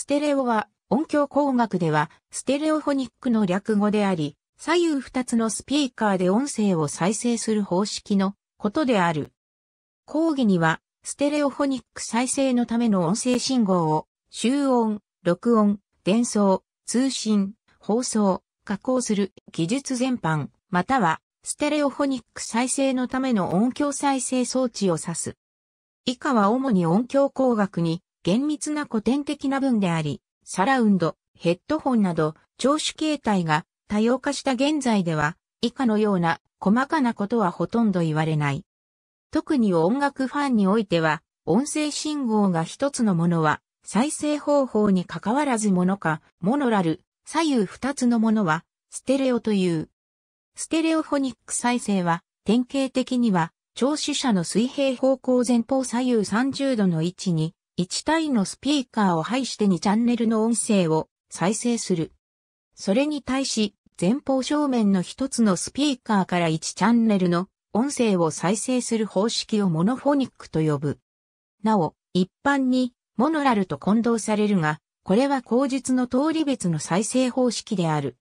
ステレオは音響工学ではステレオフォニックの略語であり、左右二つのスピーカーで音声を再生する方式のことである。講義には、ステレオフォニック再生のための音声信号を、集音、録音、伝送、通信、放送、加工する技術全般、または、ステレオフォニック再生のための音響再生装置を指す。以下は主に音響工学に厳密な古典的な文であり、サラウンド、ヘッドホンなど、聴取形態が多様化した現在では、以下のような細かなことはほとんど言われない。特に音楽ファンにおいては、音声信号が一つのものは、再生方法に関わらずものか、モノラル、左右二つのものは、ステレオという。ステレオフォニック再生は、典型的には、聴取者の水平方向前方左右30度の位置に、1対のスピーカーを配して2チャンネルの音声を再生する。それに対し、前方正面の1つのスピーカーから1チャンネルの音声を再生する方式をモノフォニックと呼ぶ。なお、一般にモノラルと混同されるが、これは口述の通り別の再生方式である。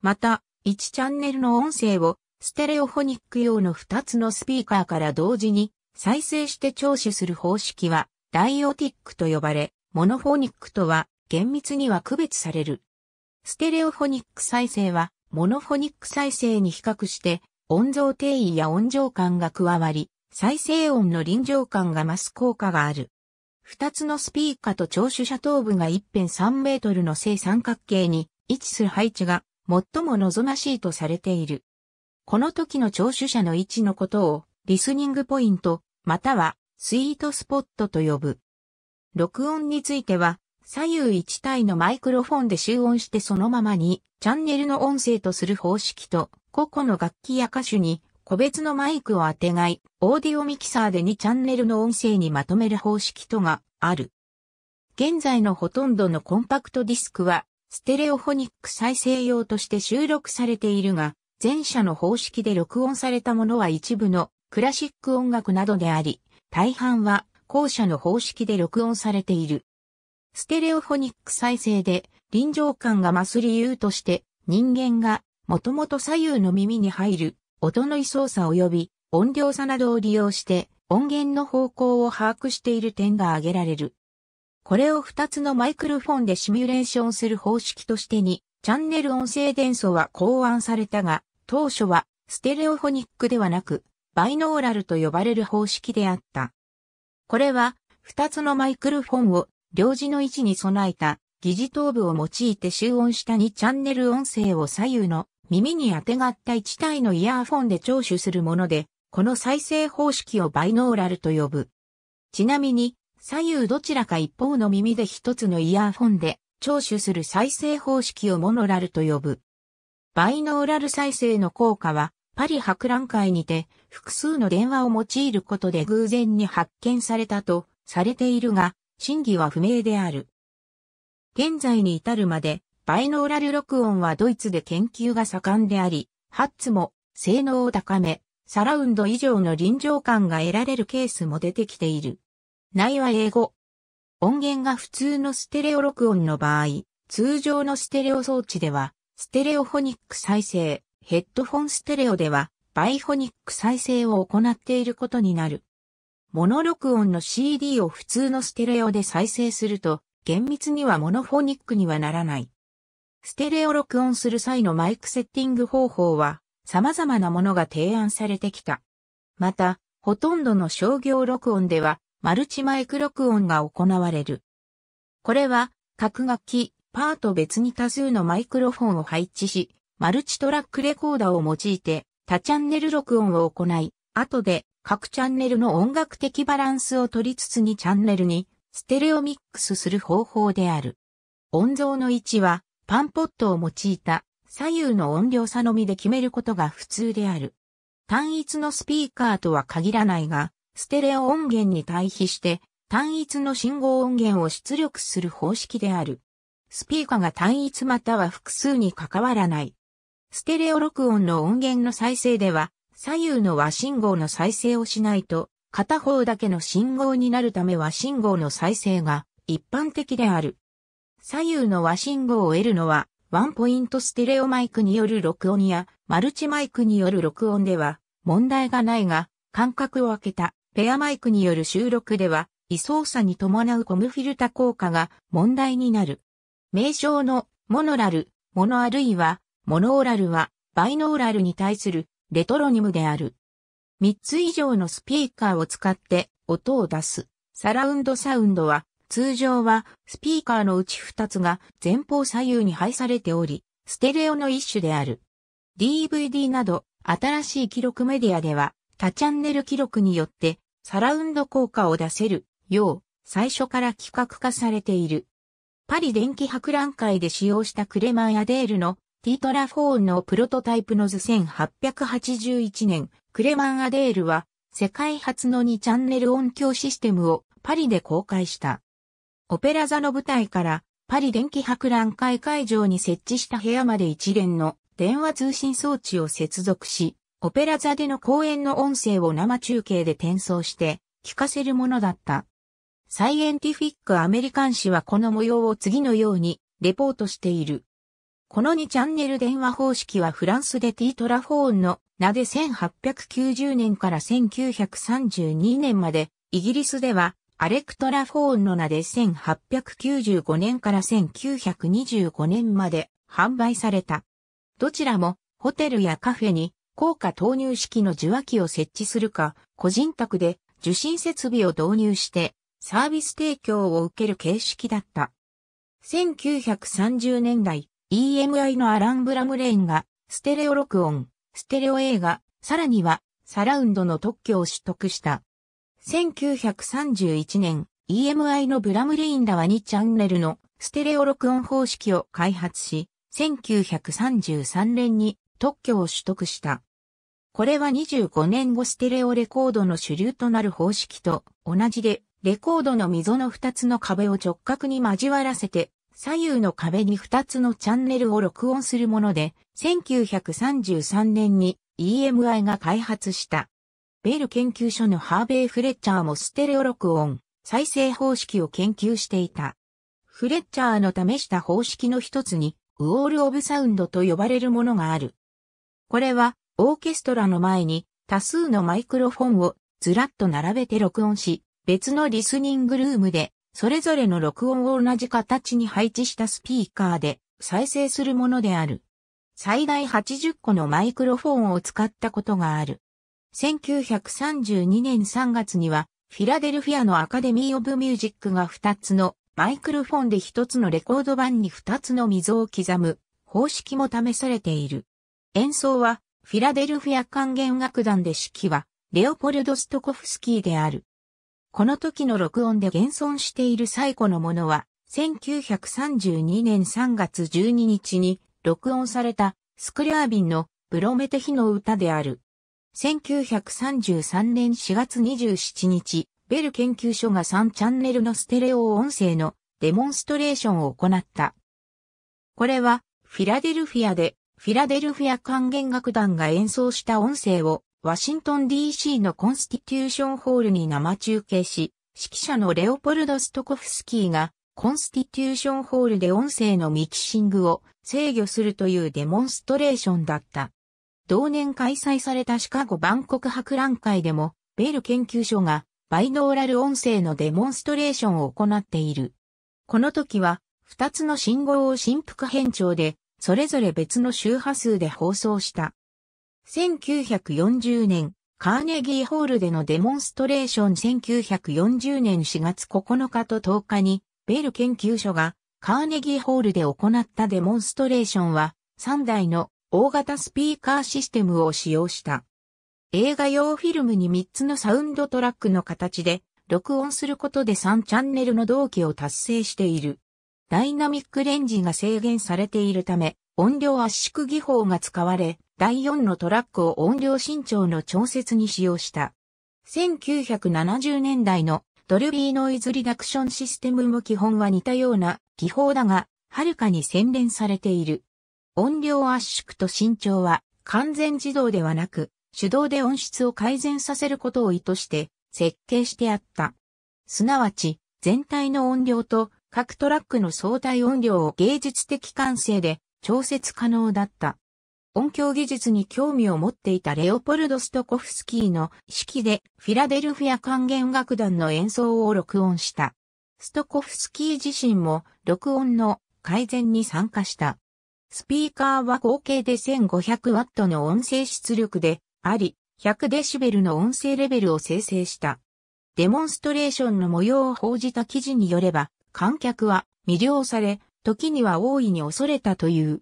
また、1チャンネルの音声をステレオフォニック用の2つのスピーカーから同時に再生して聴取する方式はダイオティックと呼ばれ、モノフォニックとは厳密には区別される。ステレオフォニック再生は、モノフォニック再生に比較して、音像定位や音情感が加わり、再生音の臨場感が増す効果がある。二つのスピーカーと聴取者頭部が一辺3メートルの正三角形に位置する配置が最も望ましいとされている。この時の聴取者の位置のことをリスニングポイントまたはスイートスポットと呼ぶ。録音については、左右1体のマイクロフォンで集音してそのままに、チャンネルの音声とする方式と、個々の楽器や歌手に、個別のマイクを当てがい、オーディオミキサーで2チャンネルの音声にまとめる方式とがある。現在のほとんどのコンパクトディスクは、ステレオフォニック再生用として収録されているが、前者の方式で録音されたものは一部のクラシック音楽などであり、大半は後者の方式で録音されている。ステレオフォニック再生で臨場感が増す理由として人間がもともと左右の耳に入る音の位相差及び音量差などを利用して音源の方向を把握している点が挙げられる。これを2つのマイクロフォンでシミュレーションする方式としてに、チャンネル音声伝送は考案されたが、当初はステレオフォニックではなく、バイノーラルと呼ばれる方式であった。これは、二つのマイクロフォンを両字の位置に備えた疑似頭部を用いて集音した2チャンネル音声を左右の耳に当てがった1体のイヤーフォンで聴取するもので、この再生方式をバイノーラルと呼ぶ。ちなみに、左右どちらか一方の耳で一つのイヤーフォンで聴取する再生方式をモノラルと呼ぶ。バイノーラル再生の効果は、パリ博覧会にて、複数の電話を用いることで偶然に発見されたとされているが、真偽は不明である。現在に至るまで、バイノーラル録音はドイツで研究が盛んであり、ハッツも性能を高め、サラウンド以上の臨場感が得られるケースも出てきている。内は英語。音源が普通のステレオ録音の場合、通常のステレオ装置では、ステレオフォニック再生、ヘッドフォンステレオでは、バイフォニック再生を行っていることになる。モノ録音の CD を普通のステレオで再生すると、厳密にはモノフォニックにはならない。ステレオ録音する際のマイクセッティング方法は、様々なものが提案されてきた。また、ほとんどの商業録音では、マルチマイク録音が行われる。これは、各楽器、パート別に多数のマイクロフォンを配置し、マルチトラックレコーダーを用いて、多チャンネル録音を行い、後で各チャンネルの音楽的バランスを取りつつにチャンネルにステレオミックスする方法である。音像の位置はパンポットを用いた左右の音量差のみで決めることが普通である。単一のスピーカーとは限らないが、ステレオ音源に対比して単一の信号音源を出力する方式である。スピーカーが単一または複数に関わらないステレオ録音の音源の再生では、左右の和信号の再生をしないと、片方だけの信号になるため和信号の再生が一般的である。左右の和信号を得るのは、ワンポイントステレオマイクによる録音や、マルチマイクによる録音では、問題がないが、間隔を空けた、ペアマイクによる収録では、位操作に伴うコムフィルタ効果が問題になる。名称のモノラル、モノあるいはモノオラルはバイノーラルに対するレトロニムである。3つ以上のスピーカーを使って音を出す。サラウンドサウンドは通常はスピーカーのうち2つが前方左右に配されており、ステレオの一種である。DVD など新しい記録メディアでは多チャンネル記録によってサラウンド効果を出せるよう最初から規格化されている。パリ電気博覧会で使用したクレマンやデールのティトラフォーンのプロトタイプの図1881年、クレマン・アデールは世界初の2チャンネル音響システムをパリで公開した。オペラ座の舞台からパリ電気博覧会会場に設置した部屋まで一連の電話通信装置を接続し、オペラ座での公演の音声を生中継で転送して聞かせるものだった。サイエンティフィック・アメリカン誌はこの模様を次のようにレポートしている。この2チャンネル電話方式はフランスでティートラフォーンの名で1890年から1932年まで、イギリスではアレクトラフォーンの名で1895年から1925年まで販売された。どちらもホテルやカフェに高価投入式の受話器を設置するか、個人宅で受信設備を導入してサービス提供を受ける形式だった。1930年代、EMI のアランブラムレインが、ステレオ録音、ステレオ映画、さらには、サラウンドの特許を取得した。1931年、EMI のブラムレインらは2チャンネルのステレオ録音方式を開発し、1933年に特許を取得した。これは25年後ステレオレコードの主流となる方式と同じで、レコードの溝の2つの壁を直角に交わらせて左右の壁に2つのチャンネルを録音するもので、1933年に EMI が開発した。ベル研究所のハーベイ・フレッチャーもステレオ録音、再生方式を研究していた。フレッチャーの試した方式の一つに、ウォール・オブ・サウンドと呼ばれるものがある。これは、オーケストラの前に多数のマイクロフォンをずらっと並べて録音し、別のリスニングルームでそれぞれの録音を同じ形に配置したスピーカーで再生するものである。最大80個のマイクロフォンを使ったことがある。1932年3月には、フィラデルフィアのアカデミー・オブ・ミュージックが2つのマイクロフォンで1つのレコード版に2つの溝を刻む方式も試されている。演奏はフィラデルフィア管弦楽団で指揮はレオポルド・ストコフスキーである。この時の録音で現存している最古のものは、1932年3月12日に録音されたスクリャービンのブロメテヒの歌である。1933年4月27日、ベル研究所が3チャンネルのステレオ音声のデモンストレーションを行った。これはフィラデルフィアでフィラデルフィア管弦楽団が演奏した音声をワシントン DC のコンスティテューションホールに生中継し、指揮者のレオポルド・ストコフスキーが、コンスティテューションホールで音声のミキシングを制御するというデモンストレーションだった。同年開催されたシカゴ万国博覧会でも、ベール研究所がバイノーラル音声のデモンストレーションを行っている。この時は、二つの信号を振幅変調で、それぞれ別の周波数で放送した。1940年、カーネギーホールでのデモンストレーション1940年4月9日と10日に、ベル研究所がカーネギーホールで行ったデモンストレーションは、3台の大型スピーカーシステムを使用した。映画用フィルムに3つのサウンドトラックの形で、録音することで3チャンネルの同期を達成している。ダイナミックレンジが制限されているため、音量圧縮技法が使われ、第4のトラックを音量伸長の調節に使用した。1970年代のドルビーノイズリダクションシステムも基本は似たような技法だが、はるかに洗練されている。音量圧縮と伸長は完全自動ではなく、手動で音質を改善させることを意図して設計してあった。すなわち、全体の音量と各トラックの相対音量を芸術的感性で調節可能だった。音響技術に興味を持っていたレオポルド・ストコフスキーの指揮でフィラデルフィア管弦楽団の演奏を録音した。ストコフスキー自身も録音の改善に参加した。スピーカーは合計で 1500W の音声出力であり、1 0 0デシベルの音声レベルを生成した。デモンストレーションの模様を報じた記事によれば、観客は魅了され、時には大いに恐れたという。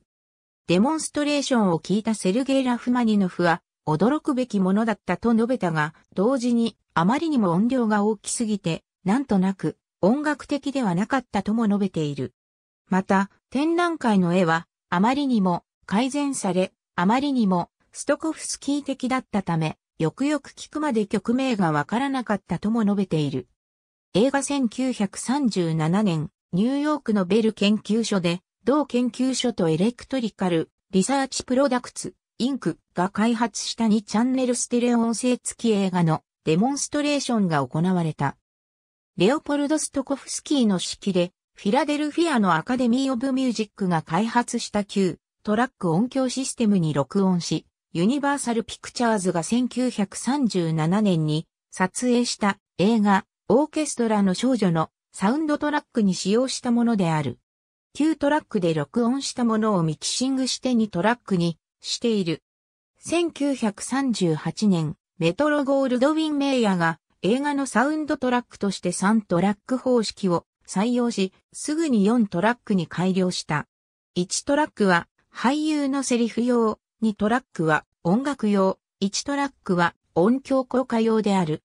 デモンストレーションを聞いたセルゲイ・ラフマニノフは、驚くべきものだったと述べたが、同時に、あまりにも音量が大きすぎて、なんとなく、音楽的ではなかったとも述べている。また、展覧会の絵は、あまりにも、改善され、あまりにも、ストコフスキー的だったため、よくよく聞くまで曲名がわからなかったとも述べている。映画1937年、ニューヨークのベル研究所で、同研究所とエレクトリカル・リサーチ・プロダクツ・インクが開発した2チャンネルステレオ音声付き映画のデモンストレーションが行われた。レオポルド・ストコフスキーの指揮で、フィラデルフィアのアカデミー・オブ・ミュージックが開発した旧トラック音響システムに録音し、ユニバーサル・ピクチャーズが1937年に撮影した映画オーケストラの少女のサウンドトラックに使用したものである。9トラックで録音したものをミキシングして2トラックにしている。1938年、メトロゴールドウィン・メイヤが映画のサウンドトラックとして3トラック方式を採用し、すぐに4トラックに改良した。1トラックは俳優のセリフ用、2トラックは音楽用、1トラックは音響効果用である。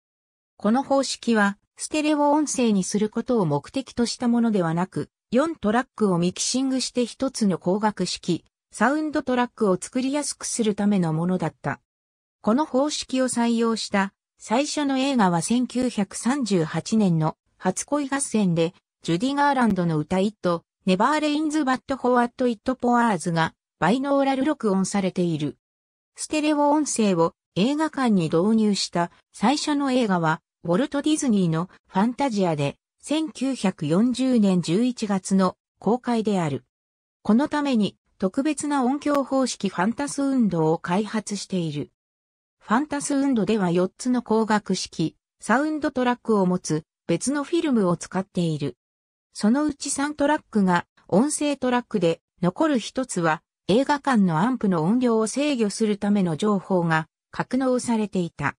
この方式はステレオ音声にすることを目的としたものではなく、4トラックをミキシングして1つの光学式、サウンドトラックを作りやすくするためのものだった。この方式を採用した最初の映画は1938年の初恋合戦で、ジュディ・ガーランドの歌 It、Never Rains But ト・イ a t It Pours がバイノーラル録音されている。ステレオ音声を映画館に導入した最初の映画はウォルト・ディズニーのファンタジアで1940年11月の公開である。このために特別な音響方式ファンタス運動を開発している。ファンタス運動では4つの光学式、サウンドトラックを持つ別のフィルムを使っている。そのうち3トラックが音声トラックで残る1つは映画館のアンプの音量を制御するための情報が格納されていた。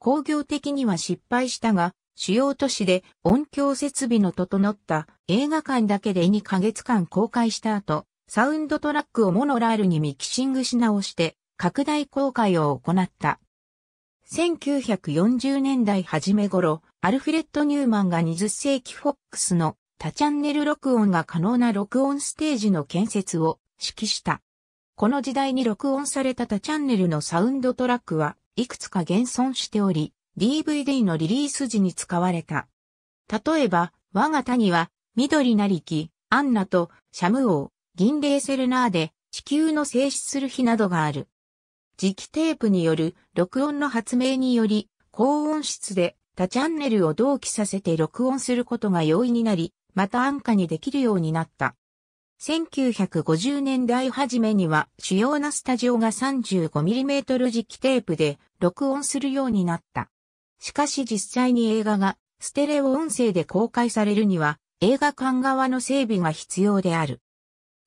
工業的には失敗したが、主要都市で音響設備の整った映画館だけで2ヶ月間公開した後、サウンドトラックをモノラルにミキシングし直して拡大公開を行った。1940年代初め頃、アルフレッド・ニューマンが20世紀フォックスの多チャンネル録音が可能な録音ステージの建設を指揮した。この時代に録音された多チャンネルのサウンドトラックはいくつか現存しており、DVD のリリース時に使われた。例えば、我が谷は、緑なりき、アンナと、シャム王、銀霊セルナーで、地球の静止する日などがある。磁気テープによる録音の発明により、高音質で他チャンネルを同期させて録音することが容易になり、また安価にできるようになった。1950年代初めには主要なスタジオが 35mm 磁気テープで録音するようになった。しかし実際に映画がステレオ音声で公開されるには映画館側の整備が必要である。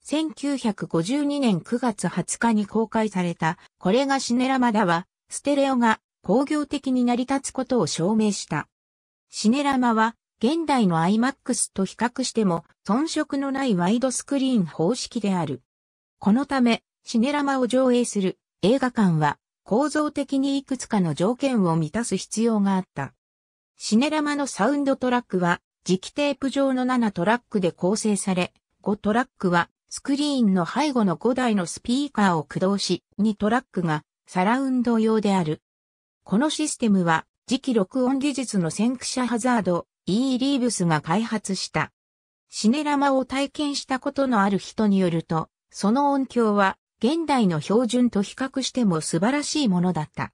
1952年9月20日に公開されたこれがシネラマだはステレオが工業的に成り立つことを証明した。シネラマは現代の IMAX と比較しても遜色のないワイドスクリーン方式である。このため、シネラマを上映する映画館は構造的にいくつかの条件を満たす必要があった。シネラマのサウンドトラックは磁気テープ上の7トラックで構成され、5トラックはスクリーンの背後の5台のスピーカーを駆動し、2トラックがサラウンド用である。このシステムは、磁気録音技術の先駆者ハザード、E. リーブスが開発した。シネラマを体験したことのある人によると、その音響は現代の標準と比較しても素晴らしいものだった。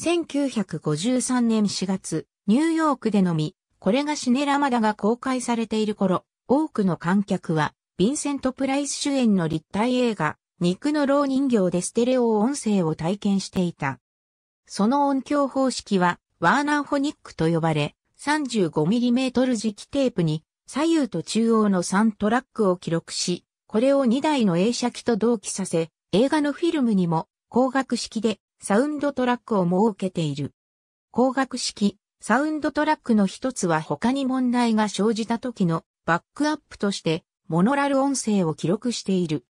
1953年4月、ニューヨークでのみ、これがシネラマダが公開されている頃、多くの観客は、ヴィンセント・プライス主演の立体映画、肉の老人形でステレオ音声を体験していた。その音響方式は、ワーナーホニックと呼ばれ、35mm 磁気テープに左右と中央の3トラックを記録し、これを2台の映写機と同期させ、映画のフィルムにも光学式でサウンドトラックを設けている。光学式、サウンドトラックの一つは他に問題が生じた時のバックアップとしてモノラル音声を記録している。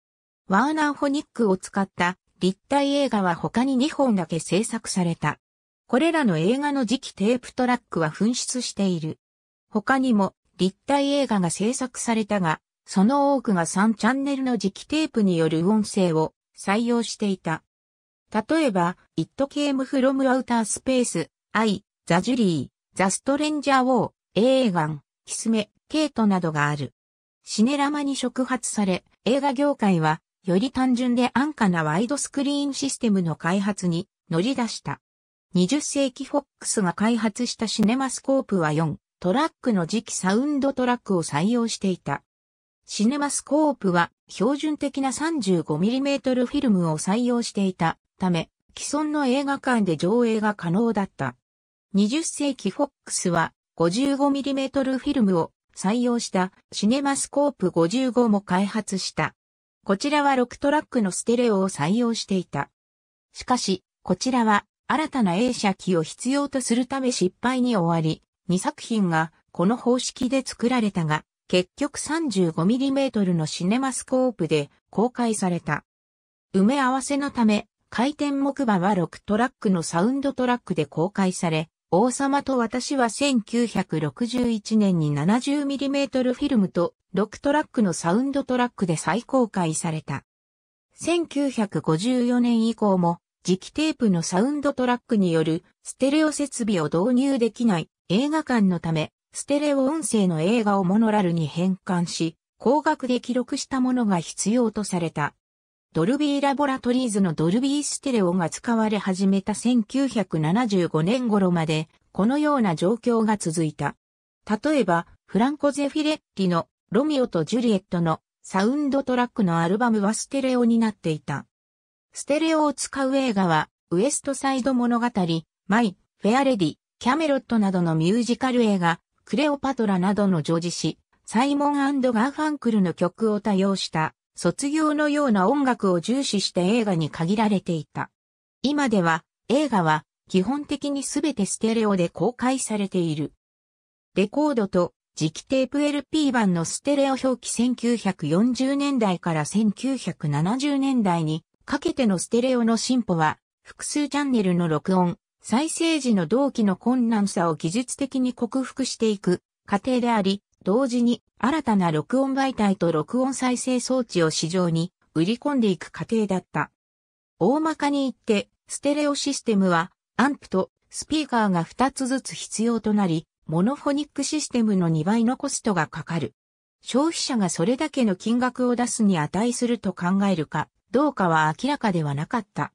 ワーナーホニックを使った立体映画は他に2本だけ制作された。これらの映画の次期テープトラックは紛失している。他にも立体映画が制作されたが、その多くが3チャンネルの磁気テープによる音声を採用していた。例えば、It Came From Outer Space, I, The Jury, The Stranger War, 映画、キスメ、ケイトなどがある。シネラマに触発され、映画業界は、より単純で安価なワイドスクリーンシステムの開発に乗り出した。20世紀フォックスが開発したシネマスコープは4トラックの次期サウンドトラックを採用していた。シネマスコープは標準的な 35mm フィルムを採用していたため、既存の映画館で上映が可能だった。20世紀フォックスは 55mm フィルムを採用したシネマスコープ55も開発した。こちらは6トラックのステレオを採用していた。しかし、こちらは新たな映写機を必要とするため失敗に終わり、2作品がこの方式で作られたが、結局 35mm のシネマスコープで公開された。埋め合わせのため、回転木馬は6トラックのサウンドトラックで公開され、王様と私は1961年に 70mm フィルムと6トラックのサウンドトラックで再公開された。1954年以降も磁気テープのサウンドトラックによるステレオ設備を導入できない映画館のため、ステレオ音声の映画をモノラルに変換し、光学で記録したものが必要とされた。ドルビーラボラトリーズのドルビーステレオが使われ始めた1975年頃まで、このような状況が続いた。例えば、フランコ・ゼフィレッティのロミオとジュリエットのサウンドトラックのアルバムはステレオになっていた。ステレオを使う映画は、ウエストサイド物語、マイ、フェアレディ、キャメロットなどのミュージカル映画、クレオパトラなどの常時誌、サイモンガーファンクルの曲を多用した、卒業のような音楽を重視して映画に限られていた。今では、映画は、基本的にすべてステレオで公開されている。レコードと磁気テープ LP 版のステレオ表記1940年代から1970年代にかけてのステレオの進歩は、複数チャンネルの録音、再生時の同期の困難さを技術的に克服していく過程であり、同時に新たな録音媒体と録音再生装置を市場に売り込んでいく過程だった。大まかに言って、ステレオシステムは、アンプとスピーカーが2つずつ必要となり、モノフォニックシステムの2倍のコストがかかる。消費者がそれだけの金額を出すに値すると考えるか、どうかは明らかではなかった。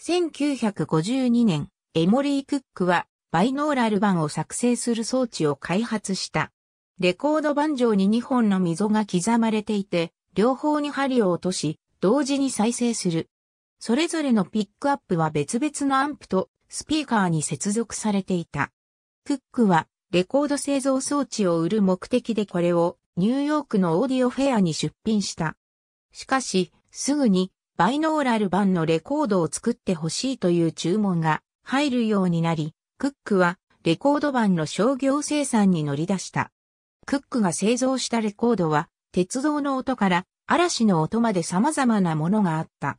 1952年、エモリー・クックはバイノーラル版を作成する装置を開発した。レコード盤上に2本の溝が刻まれていて、両方に針を落とし、同時に再生する。それぞれのピックアップは別々のアンプとスピーカーに接続されていた。クックはレコード製造装置を売る目的でこれをニューヨークのオーディオフェアに出品した。しかし、すぐにバイノーラル版のレコードを作ってほしいという注文が入るようになり、クックはレコード版の商業生産に乗り出した。クックが製造したレコードは、鉄道の音から嵐の音まで様々なものがあった。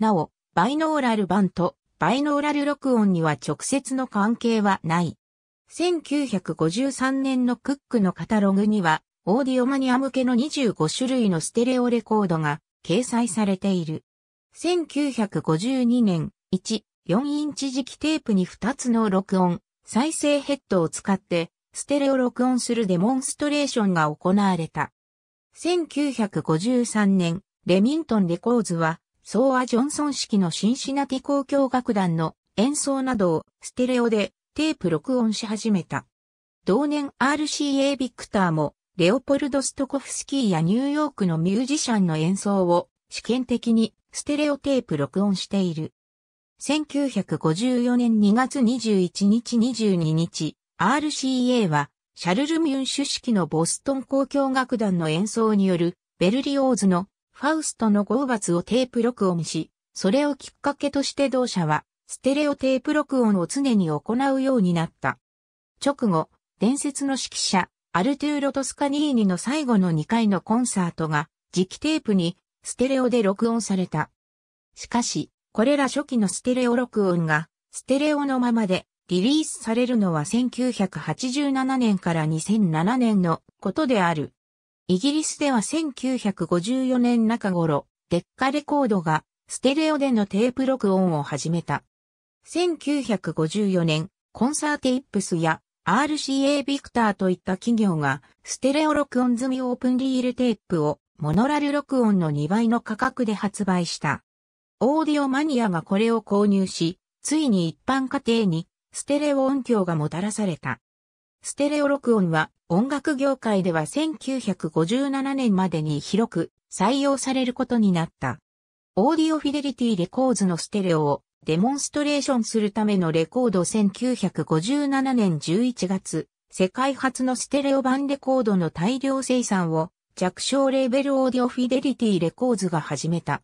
なお、バイノーラル版とバイノーラル録音には直接の関係はない。1953年のクックのカタログには、オーディオマニア向けの25種類のステレオレコードが掲載されている。1952年、1、4インチ磁気テープに2つの録音、再生ヘッドを使って、ステレオ録音するデモンストレーションが行われた。1953年、レミントンレコーズは、ソーア・ジョンソン式のシンシナティ交響楽団の演奏などをステレオでテープ録音し始めた。同年 RCA ビクターもレオポルド・ストコフスキーやニューヨークのミュージシャンの演奏を試験的にステレオテープ録音している。1954年2月21日22日、RCA はシャルル・ミュン主式のボストン交響楽団の演奏によるベルリオーズのファウストの合罰をテープ録音し、それをきっかけとして同社はステレオテープ録音を常に行うようになった。直後、伝説の指揮者、アルトゥーロ・トスカニーニの最後の2回のコンサートが、磁気テープに、ステレオで録音された。しかし、これら初期のステレオ録音が、ステレオのままで、リリースされるのは1987年から2007年のことである。イギリスでは1954年中頃、デッカレコードがステレオでのテープ録音を始めた。1954年、コンサーテイップスや RCA ビクターといった企業が、ステレオ録音済みオープンリールテープを、モノラル録音の2倍の価格で発売した。オーディオマニアがこれを購入し、ついに一般家庭にステレオ音響がもたらされた。ステレオ録音は音楽業界では1957年までに広く採用されることになった。オーディオフィデリティレコーズのステレオをデモンストレーションするためのレコード1957年11月、世界初のステレオ版レコードの大量生産を弱小レーベルオーディオフィデリティレコーズが始めた。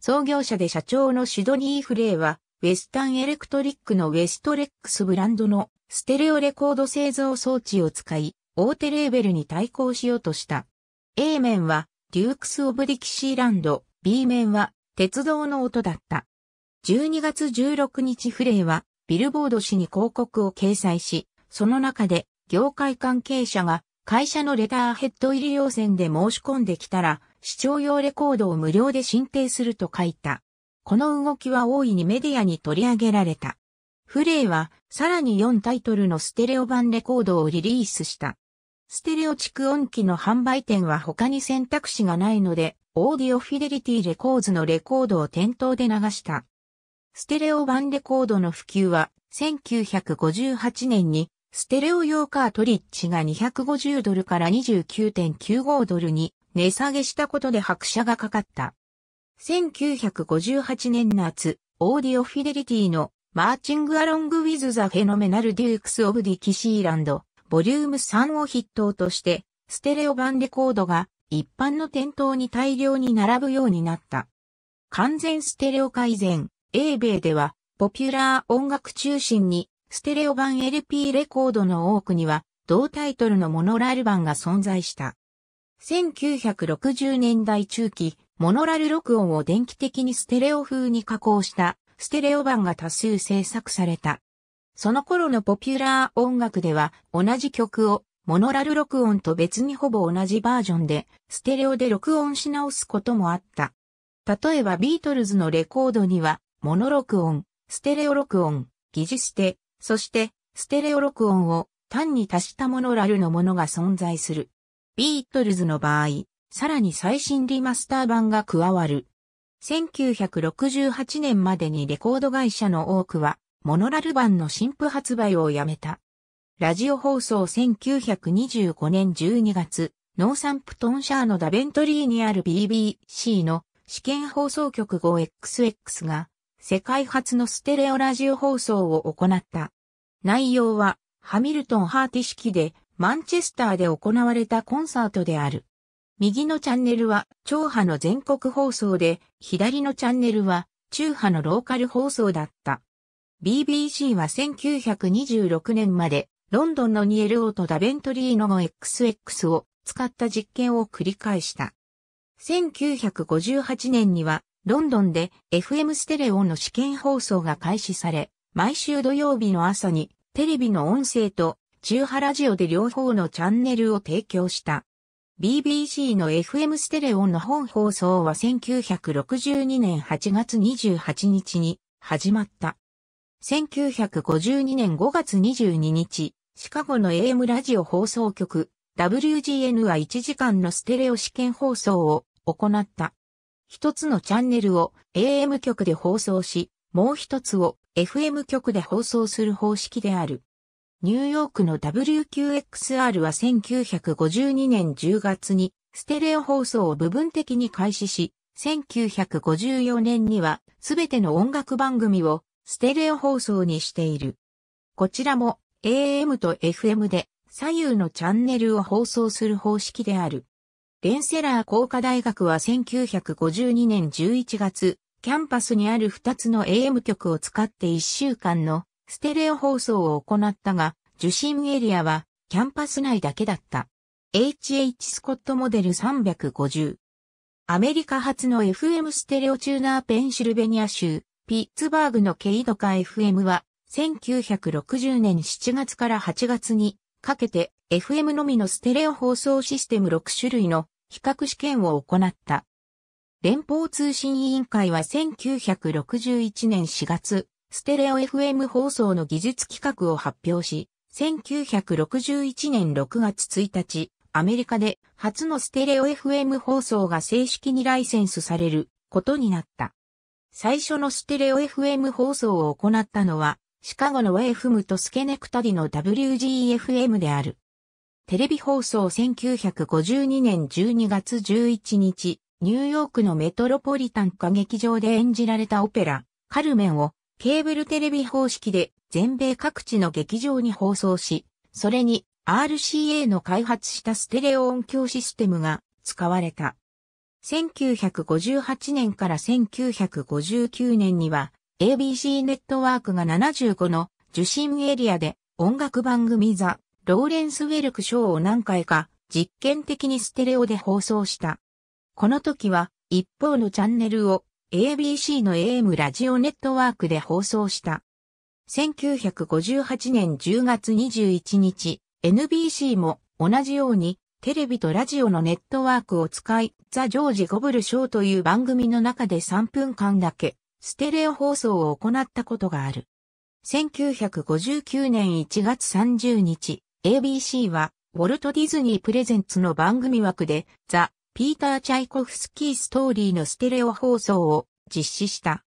創業者で社長のシドニー・フレイは、ウェスタンエレクトリックのウェストレックスブランドのステレオレコード製造装置を使い、大手レーベルに対抗しようとした。A 面は、デュークス・オブ・ディキシーランド、B 面は、鉄道の音だった。12月16日フレイは、ビルボード氏に広告を掲載し、その中で、業界関係者が、会社のレターヘッド入り要請で申し込んできたら、視聴用レコードを無料で申請すると書いた。この動きは大いにメディアに取り上げられた。フレイは、さらに4タイトルのステレオ版レコードをリリースした。ステレオ蓄音機の販売店は他に選択肢がないので、オーディオフィデリティレコーズのレコードを店頭で流した。ステレオ版レコードの普及は、1958年に、ステレオ用カートリッジが250ドルから29.95ドルに値下げしたことで拍車がかかった。1958年夏、オーディオフィデリティのマーチングアロングウィズザフェノメナルデュークスオブディキシーランド、ボリューム3を筆頭として、ステレオ版レコードが一般の店頭に大量に並ぶようになった。完全ステレオ改善、英米では、ポピュラー音楽中心に、ステレオ版 LP レコードの多くには、同タイトルのモノラル版が存在した。1960年代中期、モノラル録音を電気的にステレオ風に加工したステレオ版が多数制作された。その頃のポピュラー音楽では同じ曲をモノラル録音と別にほぼ同じバージョンでステレオで録音し直すこともあった。例えばビートルズのレコードにはモノ録音、ステレオ録音、疑似して、そして、ステレオ録音を単に足したモノラルのものが存在する。ビートルズの場合、さらに最新リマスター版が加わる。1968年までにレコード会社の多くは、モノラル版の新譜発売をやめた。ラジオ放送1925年12月、ノーサンプトンシャーのダベントリーにある BBC の試験放送局 5XX が世界初のステレオラジオ放送を行った。内容は、ハミルトン・ハーティ式で、マンチェスターで行われたコンサートである。右のチャンネルは、超波の全国放送で、左のチャンネルは、中波のローカル放送だった。BBC は1926年まで、ロンドンのニエルオート・ダベントリーノの XX を使った実験を繰り返した。1958年にはロンドンで FM ステレオの試験放送が開始され、毎週土曜日の朝にテレビの音声と中波ラジオで両方のチャンネルを提供した。BBC の FM ステレオの本放送は1962年8月28日に始まった。1952年5月22日、シカゴの AM ラジオ放送局 WGN は1時間のステレオ試験放送を行った。一つのチャンネルを AM 局で放送し、もう一つを FM 局で放送する方式である。ニューヨークの WQXR は1952年10月にステレオ放送を部分的に開始し、1954年にはすべての音楽番組をステレオ放送にしている。こちらも AM と FM で左右のチャンネルを放送する方式である。レンセラー工科大学は1952年11月、キャンパスにある2つの AM 局を使って1週間のステレオ放送を行ったが、受信エリアはキャンパス内だけだった。HH スコットモデル350。アメリカ発の FM ステレオチューナーペンシルベニア州、ピッツバーグのケイドカ FM は、1960年7月から8月にかけて FM のみのステレオ放送システム6種類の比較試験を行った。連邦通信委員会は1961年4月、ステレオ FM 放送の技術企画を発表し、1961年6月1日、アメリカで初のステレオ FM 放送が正式にライセンスされることになった。最初のステレオ FM 放送を行ったのは、シカゴのウェイフムとスケネクタディの WGFM である。テレビ放送1952年12月11日、ニューヨークのメトロポリタン歌劇場で演じられたオペラ、カルメンをケーブルテレビ方式で全米各地の劇場に放送し、それに RCA の開発したステレオ音響システムが使われた。1958年から1959年には ABC ネットワークが75の受信エリアで音楽番組ザ・ローレンス・ウェルク賞を何回か実験的にステレオで放送した。この時は一方のチャンネルを ABC の AM ラジオネットワークで放送した。1958年10月21日、NBC も同じようにテレビとラジオのネットワークを使い、ザ・ジョージ・ゴブル・ショーという番組の中で3分間だけステレオ放送を行ったことがある。1959年1月30日、ABC は、ウォルト・ディズニー・プレゼンツの番組枠で、ザ・ピーター・チャイコフスキー・ストーリーのステレオ放送を実施した。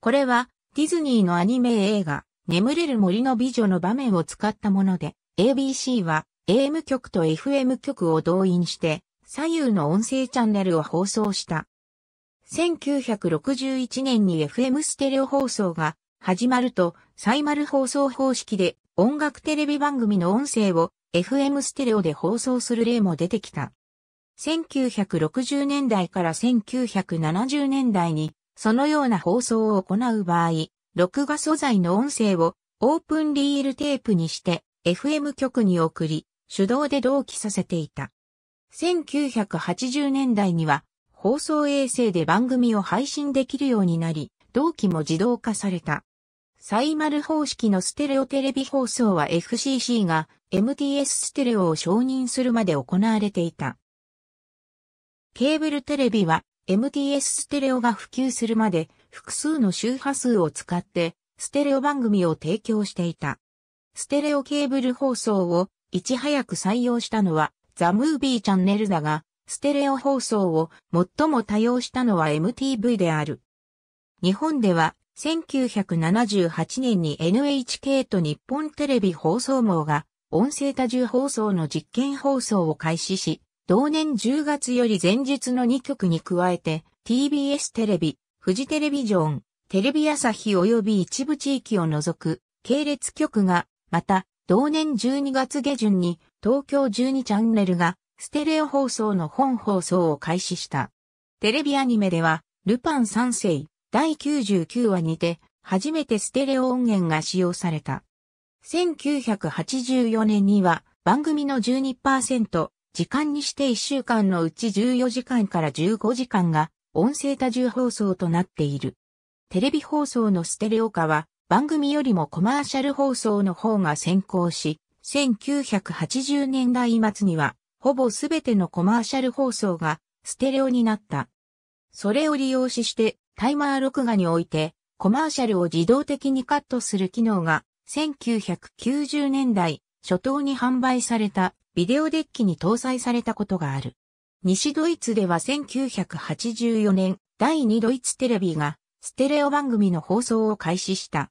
これは、ディズニーのアニメ映画、眠れる森の美女の場面を使ったもので、ABC は AM 局と FM 局を動員して、左右の音声チャンネルを放送した。1961年に FM ステレオ放送が始まると、サイマル放送方式で音楽テレビ番組の音声を FM ステレオで放送する例も出てきた。1960年代から1970年代にそのような放送を行う場合、録画素材の音声をオープンリールテープにして FM 局に送り、手動で同期させていた。1980年代には放送衛星で番組を配信できるようになり、同期も自動化された。サイマル方式のステレオテレビ放送は FCC が MTS ステレオを承認するまで行われていた。ケーブルテレビは MTS ステレオが普及するまで複数の周波数を使ってステレオ番組を提供していた。ステレオケーブル放送をいち早く採用したのはザ・ムービーチャンネルだが、ステレオ放送を最も多用したのは MTV である。日本では1978年に NHK と日本テレビ放送網が音声多重放送の実験放送を開始し、同年10月より前日の2曲に加えて TBS テレビ、フジテレビジョン、テレビ朝日及び一部地域を除く系列局が、また同年12月下旬に東京12チャンネルがステレオ放送の本放送を開始した。テレビアニメでは、ルパン三世、第99話にて、初めてステレオ音源が使用された。1984年には、番組の12%、時間にして1週間のうち14時間から15時間が、音声多重放送となっている。テレビ放送のステレオ化は、番組よりもコマーシャル放送の方が先行し、1980年代末には、ほぼすべてのコマーシャル放送がステレオになった。それを利用しして、タイマー録画において、コマーシャルを自動的にカットする機能が、1990年代初頭に販売されたビデオデッキに搭載されたことがある。西ドイツでは1984年、第2ドイツテレビが、ステレオ番組の放送を開始した。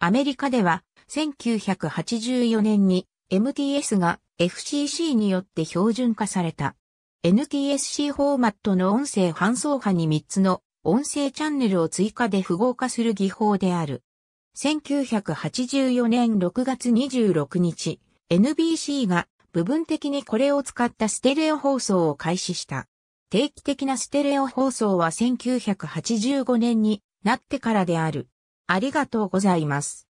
アメリカでは1984年に MTS が FCC によって標準化された。NTSC フォーマットの音声搬送波に3つの音声チャンネルを追加で符号化する技法である。1984年6月26日、NBC が部分的にこれを使ったステレオ放送を開始した。定期的なステレオ放送は1985年になってからである。ありがとうございます。